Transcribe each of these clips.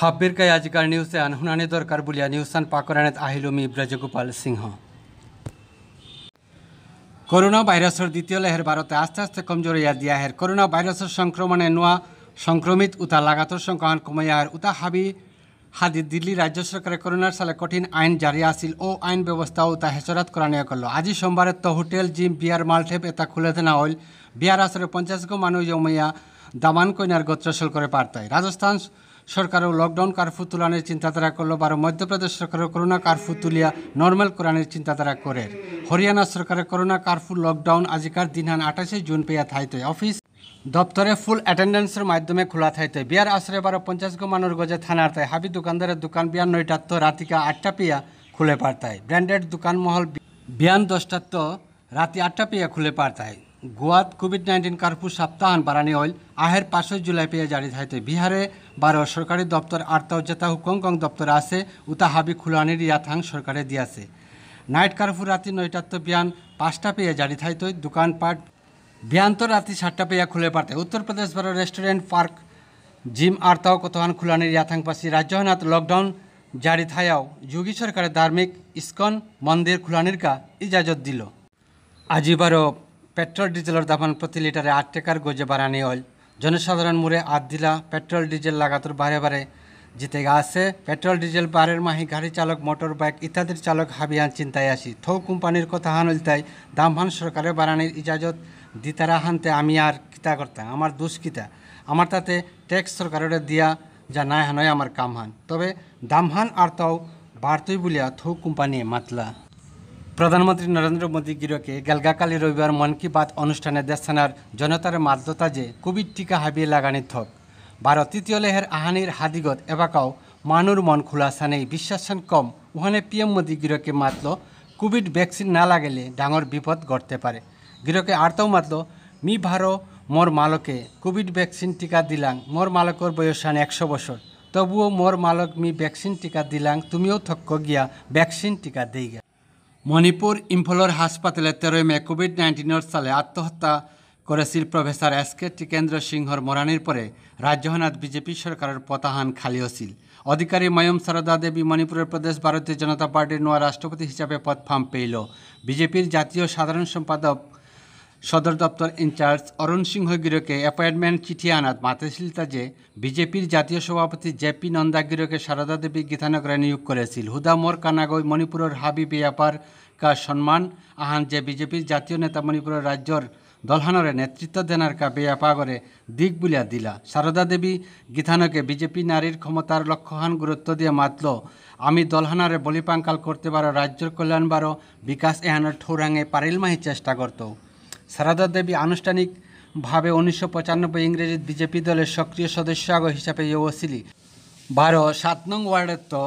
हाब्बीर কাই আজিকার न्यूज से अनहुनाने दौर करबुलिया न्यूज सन আহিলুমি आहिलो ব্রজগোপাল সিংহ করোনা ভাইরাসের দ্বিতীয় লহর ভারতে আস্তে আস্তে কমজোর ইয়া দিয়া হের করোনা ভাইরাসের সংক্রমণে নোয়া সংক্রমিত উতা লাগাতর সংখ্যান কমাইয়া হের উতা হাবি হাদি দিল্লি রাজ্য সরকারে করোনার সালে কঠিন আইন জারি আসিল ও আইন ব্যবস্থা উতা করা নিয়ে করল আজি সোমবারে তো হোটেল জিম বিয়ার মালঠেপ এটা খুলে দেনা হইল বিয়ার আসরে পঞ্চাশ গো মানুষ জমাইয়া দামান কইনার গোত্রসল করে পারতায় রাজস্থান সরকারও লকডাউন কার্ফু তুলানের চিন্তাধারা করলো বারো মধ্যপ্রদেশ সরকারও করোনা কার্ফু তুলিয়া নর্মাল কোরআনের চিন্তাধারা করে হরিয়ানা সরকারের করোনা কার্ফু লকডাউন আজিকার দিনহান আঠাশে জুন পেয়া থাইতে অফিস দপ্তরে ফুল অ্যাটেন্ডেন্সের মাধ্যমে খোলা থাইতে বিয়ার আশ্রয় বারো পঞ্চাশ গো মানুষ গজে থানার তাই হাবি দোকানদারের দোকান বিয়ার নয়টার তো রাতিকা আটটা পিয়া খুলে পারতায় ব্র্যান্ডেড দোকান মহল বিয়ান দশটার তো রাতি আটটা পিয়া খুলে পারতায় গোয়াত কোভিড নাইন্টিন কার্ফু সপ্তাহান বাড়ানি অইল আহের পাঁচই জুলাই পেয়ে জারি থাকে বিহারে বারো সরকারি দপ্তর আর্তাও জেতা হুকংকং দপ্তর আছে উতা হাবি খুলানির ইয়াথাং সরকারে দিয়াছে নাইট কার্ফু রাতি নয়টাত্ত বিয়ান পাঁচটা পেয়ে জারি থাইতে দোকানপাট বিয়ান্ত রাতে সাতটা পেয়ে খুলে পারতে উত্তরপ্রদেশ বারো রেস্টুরেন্ট পার্ক জিম আর্তাও কতহান খুলানির ইয়াথাং পাশি রাজ্যহানাত লকডাউন জারি থায়াও যোগী সরকারের ধার্মিক ইস্কন মন্দির খুলানির কা ইজাজত দিল আজিবারও পেট্রোল ডিজেলের দাম প্রতি লিটারে আট টাকার গজে বাড়ানি অল জনসাধারণ মুরে আধ দিলা পেট্রোল ডিজেল লাগাতর বারে বারে জিতে আছে পেট্রোল ডিজেল বারের মাহি গাড়ি চালক মোটর বাইক ইত্যাদির চালক হাবিয়ান চিন্তায় আসি থৌ কোম্পানির কথা হানল তাই দাম হান সরকারে বাড়ানির ইজাজত দিতারা হানতে আমি আর কিতা করতাম আমার দুষ্কিতা আমার তাতে ট্যাক্স সরকারের দিয়া যা নাই হানয় আমার কাম হান তবে দাম হান আর তাও বাড়তই বলিয়া থৌ কোম্পানি মাতলা প্রধানমন্ত্রী নরেন্দ্র মোদী গিরকে গেলগাকালি রবিবার মন কি বাত অনুষ্ঠানে দেশানার জনতার মাদ্যতা যে কোভিড টিকা হাবিয়ে লাগানি থক ভারত তৃতীয় লেহের আহানির হাদিগত এবাকাও মানুর মন নেই বিশ্বাসন কম উহানে পিএম মোদী গিরকে মাতল কোভিড ভ্যাকসিন না লাগেলে ডাঙর বিপদ ঘটতে পারে গিরকে আর্তও মাতল মি ভারো মোর মালকে কোভিড ভ্যাকসিন টিকা দিলাং মোর মালকর আন একশো বছর তবুও মোর মালক মি ভ্যাকসিন টিকা দিলাং তুমিও থক্ক গিয়া ভ্যাকসিন টিকা দেই মণিপুর ইম্ফলোর হাসপাতালে তেরোই মে কোভিড নাইন্টিনের সালে আত্মহত্যা করেছিল প্রফেসর এস কে টিকেন্দ্র সিংহর মরানির পরে রাজ্যহনাথ বিজেপি সরকারের পতাহান খালি হছিল অধিকারী ময়ম সারদা দেবী মণিপুরের প্রদেশ ভারতীয় জনতা পার্টির নয়া রাষ্ট্রপতি হিসাবে পদফার্ম পেইল বিজেপির জাতীয় সাধারণ সম্পাদক সদর দপ্তর ইনচার্জ অরুণ সিংহ গিরোকে অ্যাপয়েন্টমেন্ট চিঠি আনাত তা যে বিজেপির জাতীয় সভাপতি জে পি নন্দা গিরোকে সারদা দেবী গীতানগরে নিয়োগ করেছিল মোর কানাগই মণিপুরের হাবি বিয়াপার কা সম্মান আহান যে বিজেপির জাতীয় নেতা মণিপুরের রাজ্যর দলহানরে নেতৃত্ব দেনার কা বেয়াপাগরে দিক বুলিয়া দিলা সারদা দেবী গীতানকে বিজেপি নারীর ক্ষমতার লক্ষ্যহান গুরুত্ব দিয়ে মাতল আমি দলহানারে বলিপাঙ্কাল করতে পারো রাজ্যর কল্যাণ বারো বিকাশ এহানোর ঠৌরাঙে পারিল মাহি চেষ্টা করতো সারদা দেবী আনুষ্ঠানিকভাবে উনিশশো পঁচানব্বই ইংরেজি বিজেপি দলের সক্রিয় সদস্যাগ হিসাবে ইয়োসিলি বারো সাত নং ওয়ার্ডের তো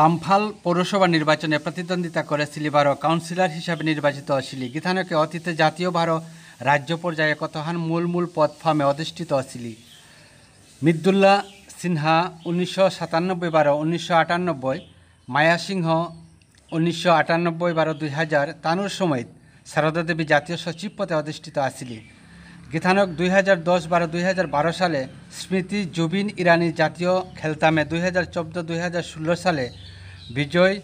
লাম্ফাল পৌরসভা নির্বাচনে প্রতিদ্বন্দ্বিতা করেছিলি বারো কাউন্সিলর হিসাবে নির্বাচিত অশিলি গীথানকে অতীতে জাতীয় ভারত রাজ্য পর্যায়ে কতহান মূল মূল পদ ফার্মে অধিষ্ঠিত অশিলি মিদ্দুল্লা সিনহা উনিশশো সাতানব্বই বারো উনিশশো আটানব্বই মায়া সিংহ উনিশশো আটানব্বই বারো দুই হাজার তানুর সময় সারদা দেবী জাতীয় সচিব পদে অধিষ্ঠিত আসিলি গীতানক দুই হাজার দশ বারো দুই হাজার বারো সালে স্মৃতি জুবিন ইরানি জাতীয় খেলতামে দুই হাজার চোদ্দো দুই হাজার ষোলো সালে বিজয়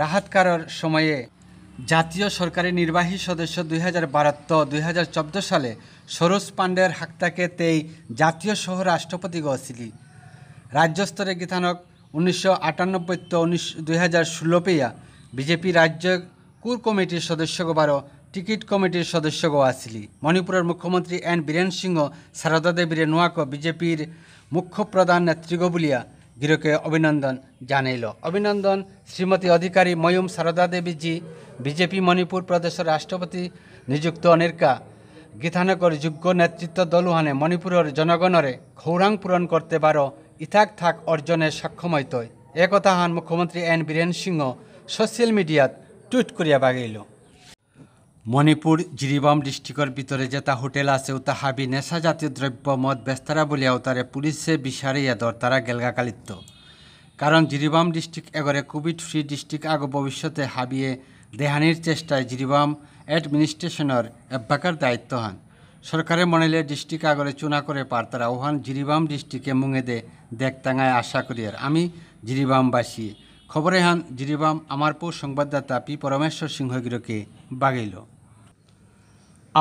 রাহাতকারর সময়ে জাতীয় সরকারি নির্বাহী সদস্য দুই হাজার বারাত্ত দুই হাজার চোদ্দো সালে সরোজ পাণ্ডের হাক্তাকে তেই জাতীয় সহ রাষ্ট্রপতি গছিলি রাজ্য স্তরে গীতানক উনিশশো আটানব্বই তো উনিশ দুই হাজার ষোলো পেয়া বিজেপি রাজ্য কুর কমিটির সদস্য টিকিট কমিটির সদস্যগ আসিলি মণিপুরের মুখ্যমন্ত্রী এন বীরেন সিংহ সারদা দেবীর নূয়াক বিজেপির মুখ্য প্রধান নেতৃগ বুলিয়া গিরকে অভিনন্দন জানাইল অভিনন্দন শ্রীমতী অধিকারী ময়ূম সারদা দেবীজি বিজেপি মণিপুর প্রদেশের রাষ্ট্রপতি নিযুক্ত অনির্কা গীতানকর যোগ্য নেতৃত্ব দলুহানে মণিপুরের জনগণরে খৌরাং পূরণ করতে পারো ইথাক থাক অর্জনে সক্ষম একথা হান মুখ্যমন্ত্রী এন বীরেন সিংহ সোশ্যাল মিডিয়াত টুইট করিয়া বাগাইল মণিপুর জিরিবাম ডিস্ট্রিক্টর ভিতরে যেটা হোটেল আছে ওটা হাবি নেশা জাতীয় দ্রব্য মদ বেস্তারা বলিয়াও ওতারে পুলিশে বিচারে ইয়াদর তারা গেলগাকালিত্ব কারণ জিরিবাম ডিস্ট্রিক্ট এগরে কোভিড ফ্রি ডিস্ট্রিক্ট আগ ভবিষ্যতে হাবিয়ে দেহানির চেষ্টায় জিরিবাম অ্যাডমিনিস্ট্রেশনের এব্বাকার দায়িত্ব হন সরকারে মনেলে ডিস্ট্রিক্ট আগরে চুনা করে তারা ওহান জিরিবাম ডিস্ট্রিক্টে মুঙে দে দেখতাঙায় আশা করিয়ার আমি জিরিবামবাসী খবরে হান জিরিবাম আমার পৌর সংবাদদাতা পি পরমেশ্বর সিংহগিরকে বাগাইল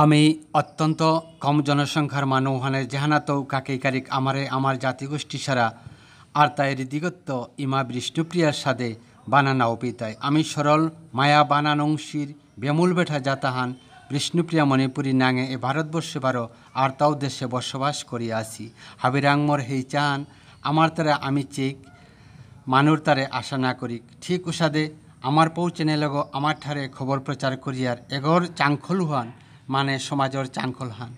আমি অত্যন্ত কম জনসংখ্যার মানৌহানের জেহানাতৌ কাকেইকারিক আমারে আমার জাতিগোষ্ঠী সারা আর তাই দিগত্ব ইমা বিষ্ণুপ্রিয়ার সাদে বানানা অপিতায় আমি সরল মায়া অংশীর বেমুল বেঠা যাতাহান বিষ্ণুপ্রিয়া মণিপুরী নাঙে এ ভারতবর্ষে বারো আর তাও দেশে বসবাস করি আসি হাবিরাংমর হেই চান আমার তারা আমি চেক মানুর তারে আশা না করি ঠিক উষাদে আমার পৌঁছে নেলগ আমার ঠারে খবর প্রচার করিয়ার এগর চাংখলুহান মানে সমাজের চানখল হান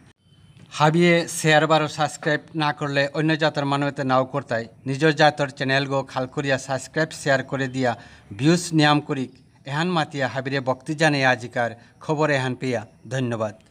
হাবিয়ে শেয়ার বারো সাবস্ক্রাইব না করলে অন্য জাতের মানুষের নাও করতাই নিজের জাতের চ্যানেল গো খাল করিয়া সাবস্ক্রাইব শেয়ার করে দিয়া ভিউজ নিয়াম করি এহান মাতিয়া হাবিরে বক্তি জানে আজিকার খবর এহান পেয়া ধন্যবাদ